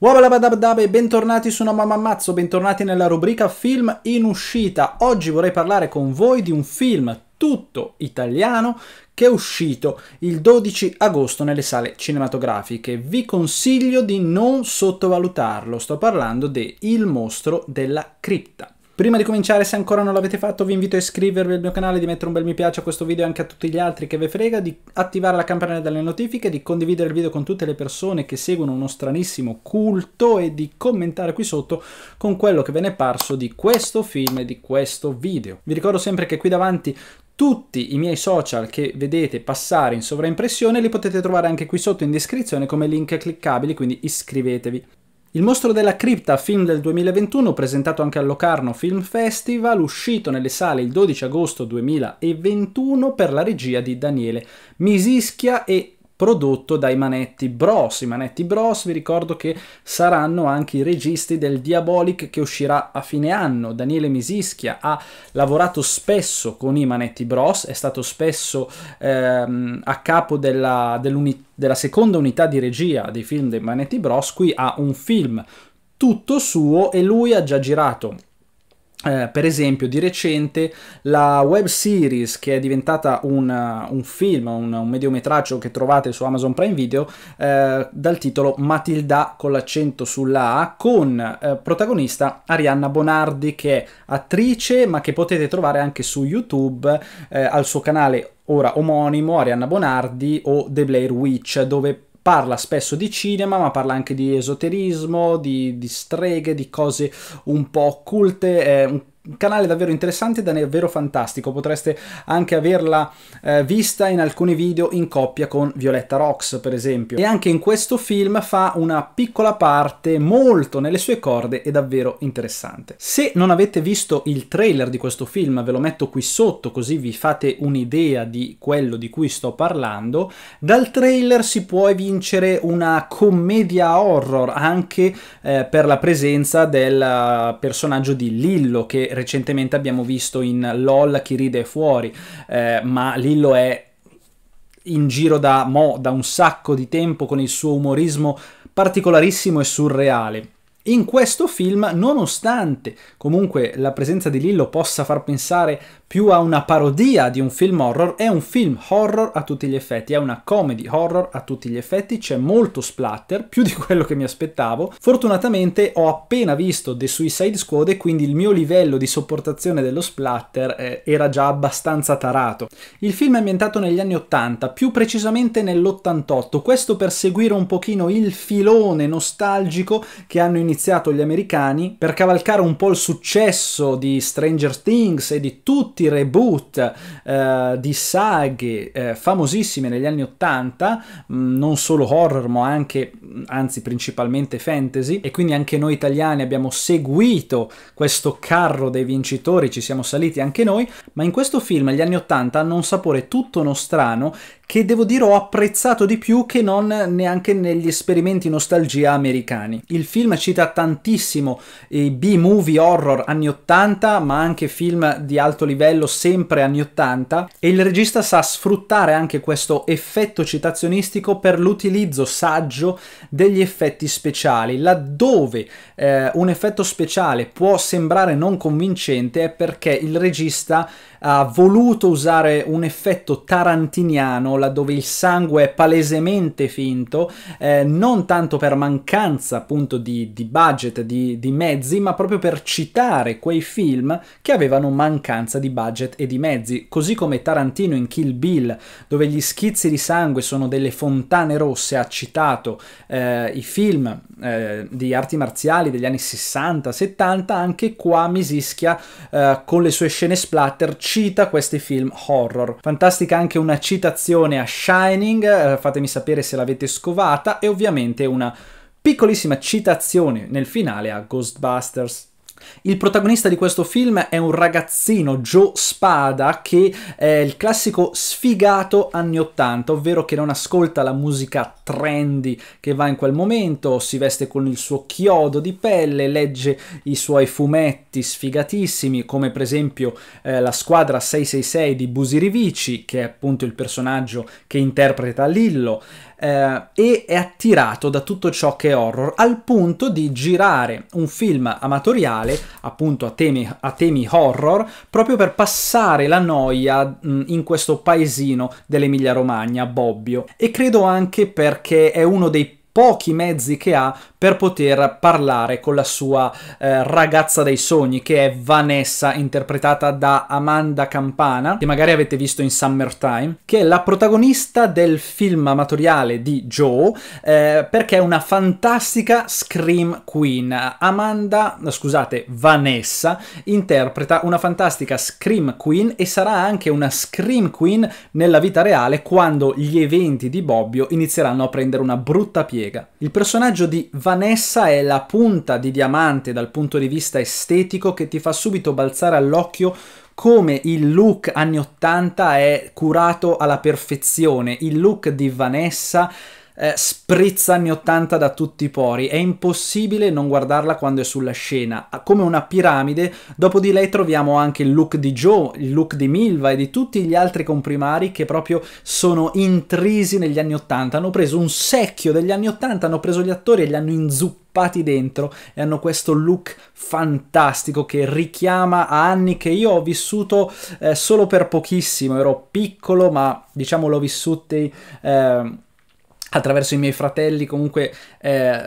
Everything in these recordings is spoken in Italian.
Bentornati su No Mamma Ammazzo, bentornati nella rubrica Film in uscita. Oggi vorrei parlare con voi di un film tutto italiano che è uscito il 12 agosto nelle sale cinematografiche. Vi consiglio di non sottovalutarlo, sto parlando di Il mostro della cripta. Prima di cominciare, se ancora non l'avete fatto, vi invito a iscrivervi al mio canale, di mettere un bel mi piace a questo video e anche a tutti gli altri che ve frega, di attivare la campanella delle notifiche, di condividere il video con tutte le persone che seguono uno stranissimo culto e di commentare qui sotto con quello che ve ne è parso di questo film e di questo video. Vi ricordo sempre che qui davanti tutti i miei social che vedete passare in sovraimpressione li potete trovare anche qui sotto in descrizione come link cliccabili, quindi iscrivetevi. Il mostro della cripta, film del 2021, presentato anche al Locarno Film Festival, uscito nelle sale il 12 agosto 2021 per la regia di Daniele Misischia e prodotto dai Manetti Bros. I Manetti Bros vi ricordo che saranno anche i registi del Diabolic che uscirà a fine anno. Daniele Misischia ha lavorato spesso con i Manetti Bros, è stato spesso ehm, a capo della, della seconda unità di regia dei film dei Manetti Bros. Qui ha un film tutto suo e lui ha già girato eh, per esempio, di recente la web series che è diventata un, eh, un film, un, un, mediometraggio che trovate su Amazon Prime Video, eh, dal titolo Matilda con l'accento sulla A, con eh, protagonista Arianna Bonardi, che è attrice, ma che potete trovare anche su YouTube eh, al suo canale ora omonimo, Arianna Bonardi o The Blair Witch, dove parla spesso di cinema, ma parla anche di esoterismo, di, di streghe, di cose un po' occulte, è un canale davvero interessante, davvero fantastico, potreste anche averla eh, vista in alcuni video in coppia con Violetta Rox per esempio. E anche in questo film fa una piccola parte molto nelle sue corde e davvero interessante. Se non avete visto il trailer di questo film ve lo metto qui sotto così vi fate un'idea di quello di cui sto parlando, dal trailer si può evincere una commedia horror anche eh, per la presenza del eh, personaggio di Lillo che recentemente abbiamo visto in LOL chi ride è fuori, eh, ma Lillo è in giro da, mo, da un sacco di tempo con il suo umorismo particolarissimo e surreale. In questo film, nonostante comunque la presenza di Lillo possa far pensare più a una parodia di un film horror, è un film horror a tutti gli effetti, è una comedy horror a tutti gli effetti, c'è molto splatter, più di quello che mi aspettavo. Fortunatamente ho appena visto The Suicide Squad e quindi il mio livello di sopportazione dello splatter eh, era già abbastanza tarato. Il film è ambientato negli anni 80, più precisamente nell'88, questo per seguire un pochino il filone nostalgico che hanno iniziato gli americani per cavalcare un po' il successo di Stranger Things e di tutti tutti reboot eh, di saghe eh, famosissime negli anni 80, mh, mm, non solo horror ma anche, mm, anzi principalmente fantasy, e quindi anche noi italiani abbiamo seguito questo carro dei vincitori, ci siamo saliti anche noi, ma in questo film gli anni 80 hanno un sapore tutto nostrano che devo dire ho apprezzato di più che non neanche negli esperimenti nostalgia americani. Il film cita tantissimo i B-movie horror anni 80, ma anche film di alto livello sempre anni 80 e il regista sa sfruttare anche questo effetto citazionistico per l'utilizzo saggio degli effetti speciali. Laddove eh, un effetto speciale può sembrare non convincente è perché il regista ha voluto usare un effetto tarantiniano laddove il sangue è palesemente finto, eh, non tanto per mancanza appunto di, di budget, di, di, mezzi, ma proprio per citare quei film che avevano mancanza di budget e di mezzi, così come Tarantino in Kill Bill, dove gli schizzi di sangue sono delle fontane rosse, ha citato eh, i film eh, di arti marziali degli anni 60-70, anche qua misischia eh, con le sue scene splatter, cita questi film horror. Fantastica anche una citazione a Shining, eh, fatemi sapere se l'avete scovata, e ovviamente una piccolissima citazione nel finale a Ghostbusters. Il protagonista di questo film è un ragazzino, Joe Spada, che è il classico sfigato anni 80, ovvero che non ascolta la musica trendy che va in quel momento, si veste con il suo chiodo di pelle, legge i suoi fumetti sfigatissimi, come per esempio eh, la squadra 666 di Busi Rivici, che è appunto il personaggio che interpreta Lillo, eh, e è attirato da tutto ciò che è horror, al punto di girare un film amatoriale generale, appunto a temi, a temi horror, proprio per passare la noia in questo paesino dell'Emilia Romagna, Bobbio. E credo anche perché è uno dei pochi mezzi che ha per poter parlare con la sua eh, ragazza dei sogni che è Vanessa interpretata da Amanda Campana che magari avete visto in Summertime che è la protagonista del film amatoriale di Joe eh, perché è una fantastica scream queen Amanda scusate Vanessa interpreta una fantastica scream queen e sarà anche una scream queen nella vita reale quando gli eventi di Bobbio inizieranno a prendere una brutta piega il personaggio di Vanessa Vanessa è la punta di diamante dal punto di vista estetico che ti fa subito balzare all'occhio come il look anni 80 è curato alla perfezione. Il look di Vanessa eh, sprizza anni 80 da tutti i pori. È impossibile non guardarla quando è sulla scena, come una piramide. Dopo di lei troviamo anche il look di Joe, il look di Milva e di tutti gli altri comprimari che proprio sono intrisi negli anni 80. Hanno preso un secchio degli anni 80, hanno preso gli attori e li hanno inzuppati dentro e hanno questo look fantastico che richiama a anni che io ho vissuto eh, solo per pochissimo, ero piccolo ma diciamo l'ho vissuto eh, attraverso i miei fratelli, comunque eh,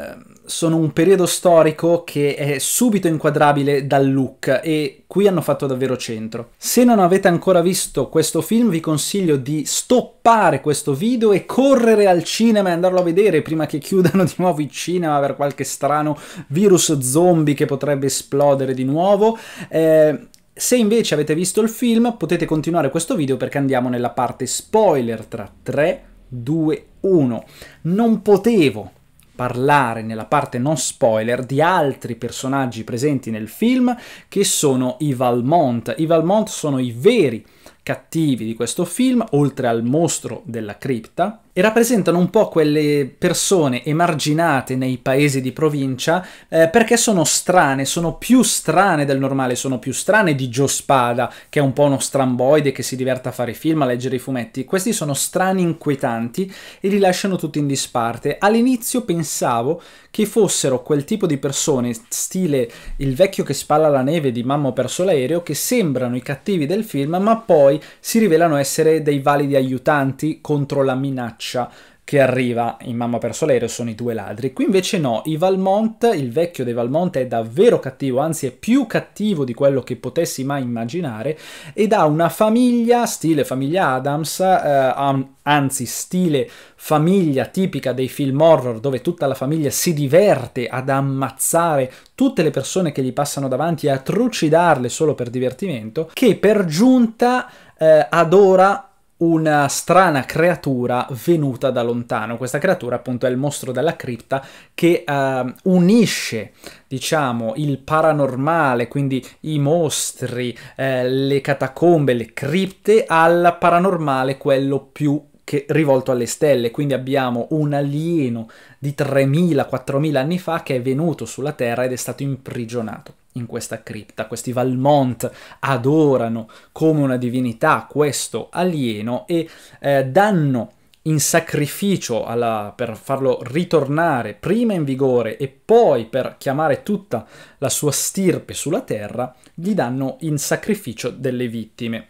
sono un periodo storico che è subito inquadrabile dal look e qui hanno fatto davvero centro. Se non avete ancora visto questo film vi consiglio di stoppare questo video e correre al cinema e andarlo a vedere prima che chiudano di nuovo i cinema per qualche strano virus zombie che potrebbe esplodere di nuovo. Eh, se invece avete visto il film potete continuare questo video perché andiamo nella parte spoiler tra 3, 2, 1. Non potevo parlare nella parte non spoiler di altri personaggi presenti nel film che sono i Valmont. I Valmont sono i veri cattivi di questo film, oltre al mostro della cripta, e rappresentano un po' quelle persone emarginate nei paesi di provincia eh, perché sono strane, sono più strane del normale, sono più strane di Joe Spada, che è un po' uno stramboide che si diverte a fare film, a leggere i fumetti. Questi sono strani inquietanti e li lasciano tutti in disparte. All'inizio pensavo che fossero quel tipo di persone, stile il vecchio che spalla la neve di Mamma perso l'aereo, che sembrano i cattivi del film, ma poi si rivelano essere dei validi aiutanti contro la minaccia minaccia che arriva in Mamma per Solero sono i due ladri. Qui invece no, i Valmont, il vecchio dei Valmont è davvero cattivo, anzi è più cattivo di quello che potessi mai immaginare ed ha una famiglia, stile famiglia Adams, eh, anzi stile famiglia tipica dei film horror dove tutta la famiglia si diverte ad ammazzare tutte le persone che gli passano davanti e a trucidarle solo per divertimento, che per giunta eh, adora una strana creatura venuta da lontano. Questa creatura appunto è il mostro della cripta che eh, unisce diciamo il paranormale, quindi i mostri, eh, le catacombe, le cripte al paranormale quello più che, rivolto alle stelle, quindi abbiamo un alieno di 3.000-4.000 anni fa che è venuto sulla Terra ed è stato imprigionato in questa cripta. Questi Valmont adorano come una divinità questo alieno e eh, danno in sacrificio alla, per farlo ritornare prima in vigore e poi per chiamare tutta la sua stirpe sulla terra, gli danno in sacrificio delle vittime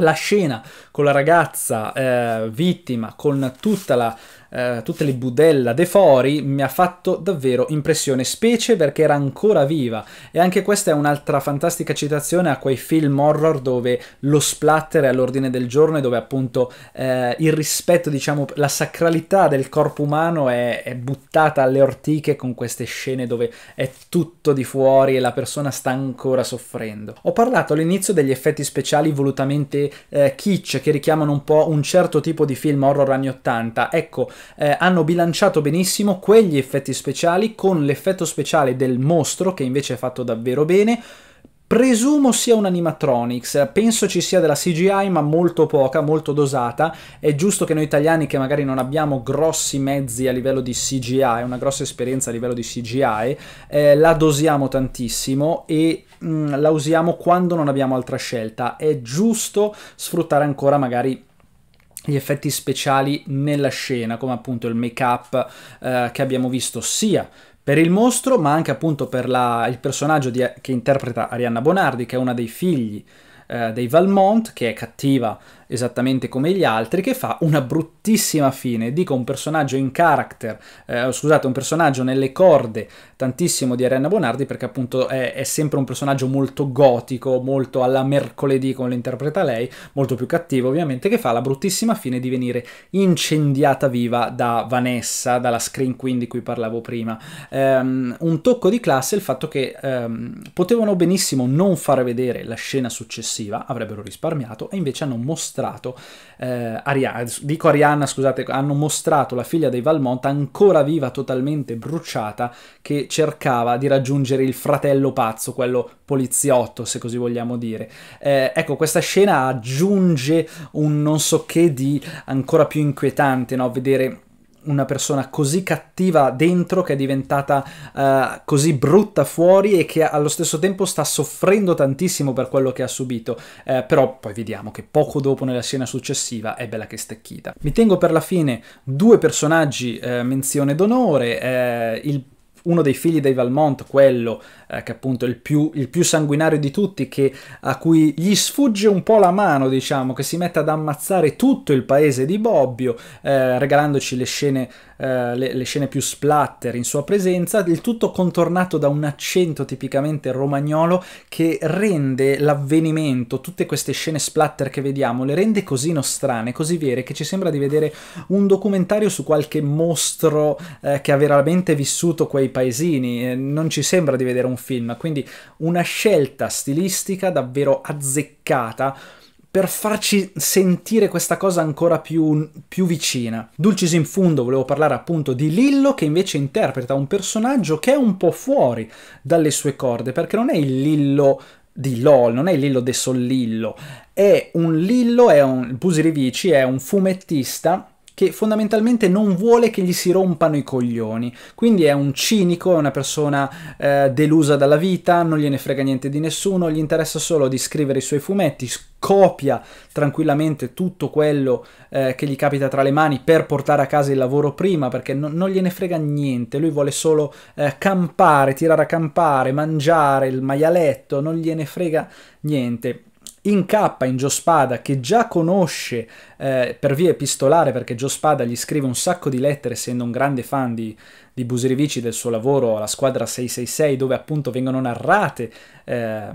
la scena con la ragazza eh, vittima, con tutta la eh, tutte le budella de fori mi ha fatto davvero impressione, specie perché era ancora viva. E anche questa è un'altra fantastica citazione a quei film horror dove lo splatter è all'ordine del giorno e dove appunto eh, il rispetto, diciamo, la sacralità del corpo umano è, è buttata alle ortiche con queste scene dove è tutto di fuori e la persona sta ancora soffrendo. Ho parlato all'inizio degli effetti speciali volutamente eh, kitsch che richiamano un po' un certo tipo di film horror anni 80. Ecco, eh, hanno bilanciato benissimo quegli effetti speciali con l'effetto speciale del mostro che invece è fatto davvero bene. Presumo sia un animatronics, penso ci sia della CGI ma molto poca, molto dosata, è giusto che noi italiani che magari non abbiamo grossi mezzi a livello di CGI, una grossa esperienza a livello di CGI, eh, la dosiamo tantissimo e mh, mm, la usiamo quando non abbiamo altra scelta, è giusto sfruttare ancora magari gli effetti speciali nella scena, come appunto il make-up eh, che abbiamo visto sia per il mostro, ma anche appunto per la, il personaggio di, che interpreta Arianna Bonardi, che è una dei figli eh, dei Valmont, che è cattiva esattamente come gli altri, che fa una bruttissima fine. Dico un personaggio in character, eh, scusate, un personaggio nelle corde tantissimo di Arianna Bonardi, perché appunto è, è sempre un personaggio molto gotico, molto alla mercoledì come lo interpreta lei, molto più cattivo ovviamente, che fa la bruttissima fine di venire incendiata viva da Vanessa, dalla screen queen di cui parlavo prima. Um, un tocco di classe è il fatto che um, potevano benissimo non far vedere la scena successiva, avrebbero risparmiato, e invece hanno mostrato mostrato eh, Arianna, dico Arianna, scusate, hanno mostrato la figlia dei Valmont ancora viva, totalmente bruciata, che cercava di raggiungere il fratello pazzo, quello poliziotto, se così vogliamo dire. Eh, ecco, questa scena aggiunge un non so che di ancora più inquietante, no? Vedere una persona così cattiva dentro che è diventata uh, così brutta fuori e che allo stesso tempo sta soffrendo tantissimo per quello che ha subito, uh, però poi vediamo che poco dopo nella scena successiva è bella che stecchita. Mi tengo per la fine due personaggi uh, menzione d'onore, il uno dei figli dei Valmont, quello eh, che appunto è il più, il più sanguinario di tutti, che, a cui gli sfugge un po' la mano, diciamo, che si mette ad ammazzare tutto il paese di Bobbio, eh, regalandoci le scene eh, le, le, scene più splatter in sua presenza, il tutto contornato da un accento tipicamente romagnolo che rende l'avvenimento, tutte queste scene splatter che vediamo, le rende così nostrane, così vere, che ci sembra di vedere un documentario su qualche mostro eh, che ha veramente vissuto quei paesini, eh, non ci sembra di vedere un film, quindi una scelta stilistica davvero azzeccata per farci sentire questa cosa ancora più, più, vicina. Dulcis in fundo volevo parlare appunto di Lillo che invece interpreta un personaggio che è un po' fuori dalle sue corde perché non è il Lillo di LOL, non è il Lillo de Sollillo, è un Lillo, è un, Pusirivici è un fumettista che fondamentalmente non vuole che gli si rompano i coglioni. Quindi è un cinico, è una persona eh, delusa dalla vita, non gliene frega niente di nessuno, gli interessa solo di scrivere i suoi fumetti, copia tranquillamente tutto quello eh, che gli capita tra le mani per portare a casa il lavoro prima, perché no, non gliene frega niente, lui vuole solo eh, campare, tirare a campare, mangiare il maialetto, non gliene frega niente incappa in Spada che già conosce eh, per via epistolare perché Spada gli scrive un sacco di lettere essendo un grande fan di, di Busirivici del suo lavoro alla squadra 666 dove appunto vengono narrate eh,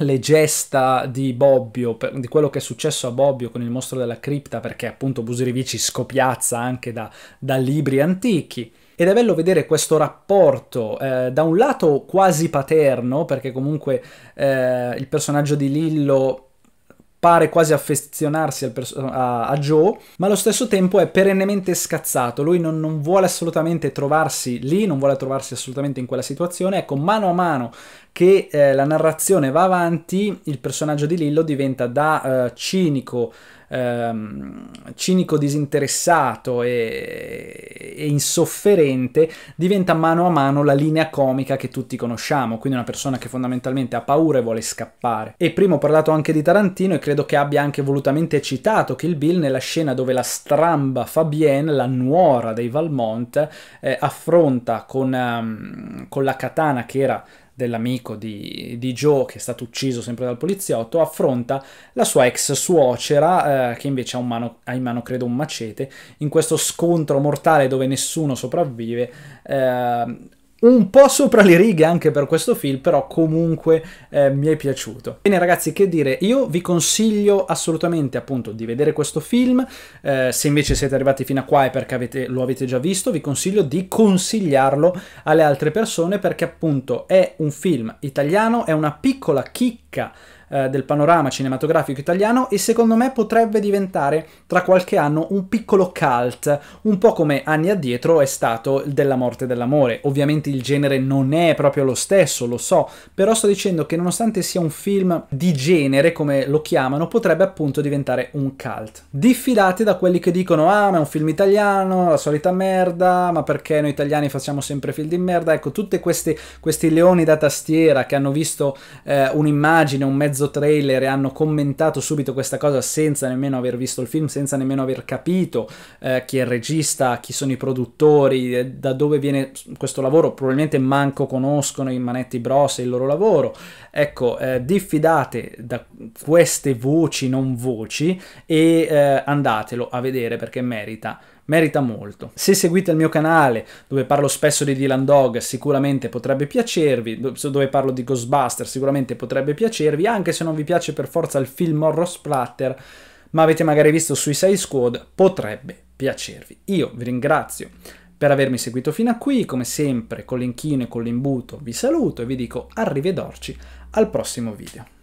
le gesta di Bobbio, per, di quello che è successo a Bobbio con il mostro della cripta perché appunto Busirivici scopiazza anche da, da libri antichi ed è bello vedere questo rapporto, eh, da un lato quasi paterno, perché comunque eh, il personaggio di Lillo pare quasi affezionarsi a, a, Joe, ma allo stesso tempo è perennemente scazzato, lui non, non, vuole assolutamente trovarsi lì, non vuole trovarsi assolutamente in quella situazione, ecco, mano a mano che eh, la narrazione va avanti, il personaggio di Lillo diventa da eh, cinico, ehm, cinico disinteressato e, e, insofferente, diventa mano a mano la linea comica che tutti conosciamo, quindi una persona che fondamentalmente ha paura e vuole scappare. E prima ho parlato anche di Tarantino e credo che abbia anche volutamente citato Kill Bill nella scena dove la stramba Fabienne, la nuora dei Valmont, eh, affronta con, um, con la katana che era dell'amico di, di, Joe che è stato ucciso sempre dal poliziotto, affronta la sua ex suocera eh, che invece ha, mano, ha, in mano credo un macete in questo scontro mortale dove nessuno sopravvive eh, un po' sopra le righe anche per questo film, però comunque eh, mi è piaciuto. Bene ragazzi, che dire, io vi consiglio assolutamente appunto di vedere questo film, eh, se invece siete arrivati fino a qua è perché avete, lo avete già visto, vi consiglio di consigliarlo alle altre persone perché appunto è un film italiano, è una piccola chicca eh, del panorama cinematografico italiano e secondo me potrebbe diventare tra qualche anno un piccolo cult, un po' come anni addietro è stato della morte dell'amore. Ovviamente il genere non è proprio lo stesso, lo so, però sto dicendo che nonostante sia un film di genere, come lo chiamano, potrebbe appunto diventare un cult. Diffidate da quelli che dicono ah ma è un film italiano, la solita merda, ma perché noi italiani facciamo sempre film di merda? Ecco, tutti questi, leoni da tastiera che hanno visto eh, un'immagine, un mezzo mezzo trailer e hanno commentato subito questa cosa senza nemmeno aver visto il film, senza nemmeno aver capito eh, chi è il regista, chi sono i produttori, eh, da dove viene questo lavoro, probabilmente manco conoscono i Manetti Bros e il loro lavoro. Ecco, eh, diffidate da queste voci non voci e eh, andatelo a vedere perché merita merita molto. Se seguite il mio canale, dove parlo spesso di Dylan Dog, sicuramente potrebbe piacervi, dove parlo di Ghostbuster sicuramente potrebbe piacervi, anche se non vi piace per forza il film horror splatter, ma avete magari visto Suicide Squad, potrebbe piacervi. Io vi ringrazio per avermi seguito fino a qui, come sempre con l'inchino e con l'imbuto vi saluto e vi dico arrivederci al prossimo video.